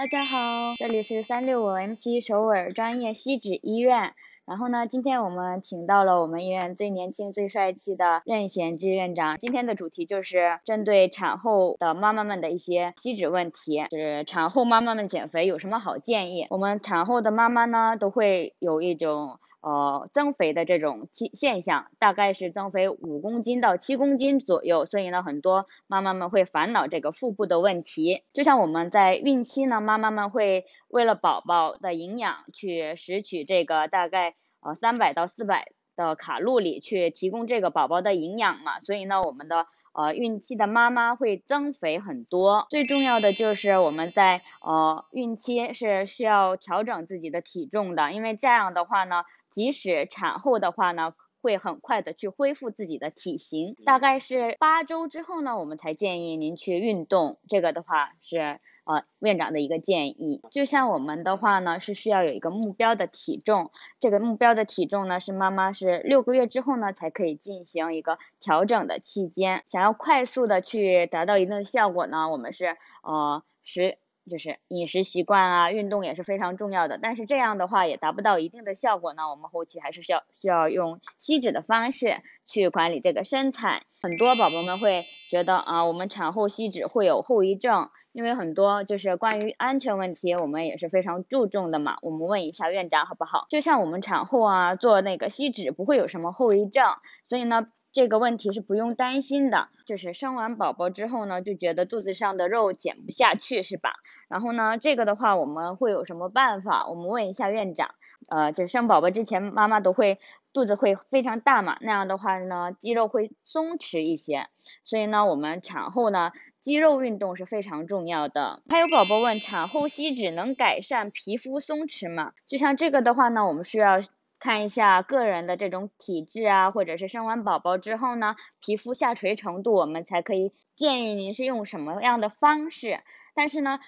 大家好，这里是三六五 MC 首尔专业吸脂医院。然后呢，今天我们请到了我们医院最年轻、最帅气的任贤志院长。今天的主题就是针对产后的妈妈们的一些吸脂问题，就是产后妈妈们减肥有什么好建议？我们产后的妈妈呢，都会有一种。呃，增肥的这种现现象，大概是增肥五公斤到七公斤左右，所以呢，很多妈妈们会烦恼这个腹部的问题。就像我们在孕期呢，妈妈们会为了宝宝的营养去拾取这个大概呃三百到四百的卡路里，去提供这个宝宝的营养嘛，所以呢，我们的。呃，孕期的妈妈会增肥很多，最重要的就是我们在呃孕期是需要调整自己的体重的，因为这样的话呢，即使产后的话呢。会很快的去恢复自己的体型，大概是八周之后呢，我们才建议您去运动。这个的话是呃院长的一个建议。就像我们的话呢，是需要有一个目标的体重，这个目标的体重呢，是妈妈是六个月之后呢才可以进行一个调整的期间。想要快速的去达到一定的效果呢，我们是呃十。就是饮食习惯啊，运动也是非常重要的。但是这样的话也达不到一定的效果呢。我们后期还是需要需要用吸脂的方式去管理这个身材。很多宝宝们会觉得啊，我们产后吸脂会有后遗症，因为很多就是关于安全问题，我们也是非常注重的嘛。我们问一下院长好不好？就像我们产后啊做那个吸脂不会有什么后遗症，所以呢。这个问题是不用担心的，就是生完宝宝之后呢，就觉得肚子上的肉减不下去是吧？然后呢，这个的话我们会有什么办法？我们问一下院长，呃，就生宝宝之前妈妈都会肚子会非常大嘛，那样的话呢，肌肉会松弛一些，所以呢，我们产后呢肌肉运动是非常重要的。还有宝宝问，产后吸脂能改善皮肤松弛吗？就像这个的话呢，我们是要。看一下个人的这种体质啊，或者是生完宝宝之后呢，皮肤下垂程度，我们才可以建议您是用什么样的方式。但是呢，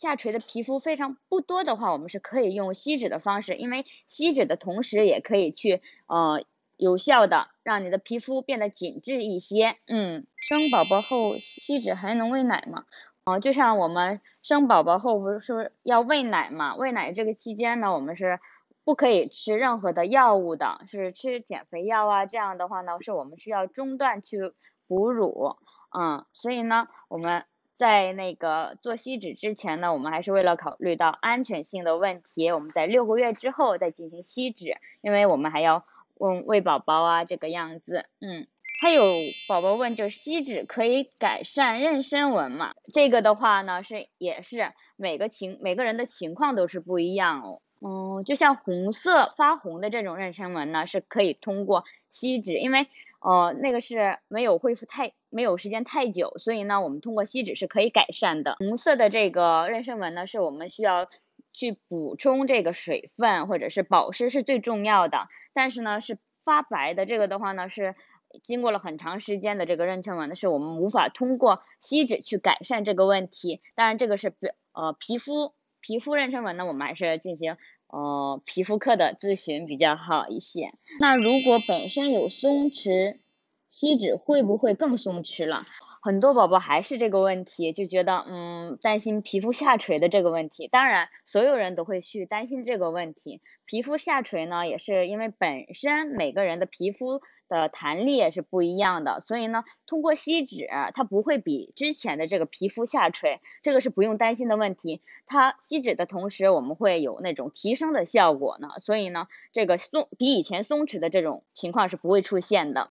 下垂的皮肤非常不多的话，我们是可以用吸脂的方式，因为吸脂的同时也可以去，呃有效的让你的皮肤变得紧致一些。嗯，生宝宝后吸脂还能喂奶吗？哦，就像我们生宝宝后不是说要喂奶嘛，喂奶这个期间呢，我们是。不可以吃任何的药物的，是吃减肥药啊，这样的话呢，是我们需要中断去哺乳，嗯，所以呢，我们在那个做吸脂之前呢，我们还是为了考虑到安全性的问题，我们在六个月之后再进行吸脂，因为我们还要嗯喂宝宝啊，这个样子，嗯，还有宝宝问，就是吸脂可以改善妊娠纹吗？这个的话呢，是也是每个情每个人的情况都是不一样哦。嗯，就像红色发红的这种妊娠纹呢，是可以通过吸脂，因为呃那个是没有恢复太没有时间太久，所以呢，我们通过吸脂是可以改善的。红色的这个妊娠纹呢，是我们需要去补充这个水分或者是保湿是最重要的。但是呢，是发白的这个的话呢，是经过了很长时间的这个妊娠纹，的是我们无法通过吸脂去改善这个问题。当然，这个是表呃皮肤。皮肤妊娠纹呢，我们还是进行呃皮肤科的咨询比较好一些。那如果本身有松弛，吸脂会不会更松弛了？很多宝宝还是这个问题，就觉得嗯担心皮肤下垂的这个问题，当然所有人都会去担心这个问题，皮肤下垂呢也是因为本身每个人的皮肤的弹力也是不一样的，所以呢通过吸脂它不会比之前的这个皮肤下垂，这个是不用担心的问题，它吸脂的同时我们会有那种提升的效果呢，所以呢这个松比以前松弛的这种情况是不会出现的。